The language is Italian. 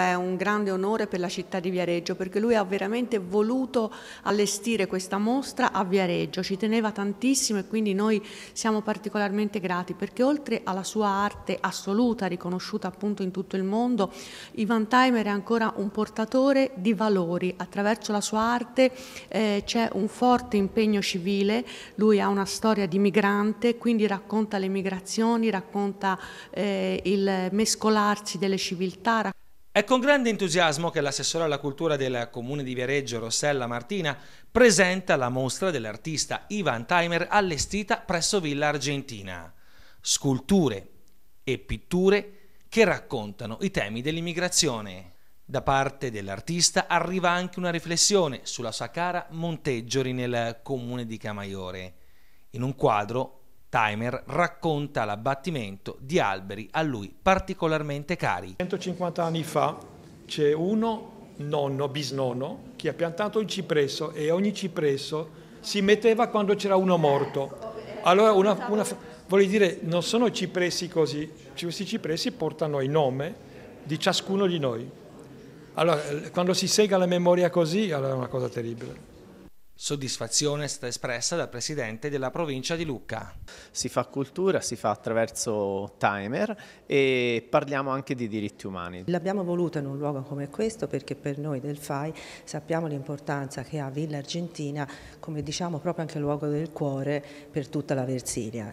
È un grande onore per la città di Viareggio perché lui ha veramente voluto allestire questa mostra a Viareggio, ci teneva tantissimo e quindi noi siamo particolarmente grati perché oltre alla sua arte assoluta riconosciuta appunto in tutto il mondo, Ivan Timer è ancora un portatore di valori, attraverso la sua arte eh, c'è un forte impegno civile, lui ha una storia di migrante, quindi racconta le migrazioni, racconta eh, il mescolarsi delle civiltà, è con grande entusiasmo che l'assessore alla cultura del comune di Viareggio Rossella Martina presenta la mostra dell'artista Ivan Timer allestita presso Villa Argentina. Sculture e pitture che raccontano i temi dell'immigrazione. Da parte dell'artista arriva anche una riflessione sulla sua cara Monteggiori nel comune di Camaiore, in un quadro Timer racconta l'abbattimento di alberi a lui particolarmente cari. 150 anni fa c'è uno nonno, bisnonno, che ha piantato un cipresso e ogni cipresso si metteva quando c'era uno morto. Allora, una, una, voglio dire, non sono cipressi così, questi cipressi portano il nome di ciascuno di noi. Allora, eh, quando si sega la memoria così, allora è una cosa terribile. Soddisfazione è stata espressa dal presidente della provincia di Lucca. Si fa cultura, si fa attraverso timer e parliamo anche di diritti umani. L'abbiamo voluta in un luogo come questo perché per noi del FAI sappiamo l'importanza che ha Villa Argentina come diciamo proprio anche luogo del cuore per tutta la Versilia.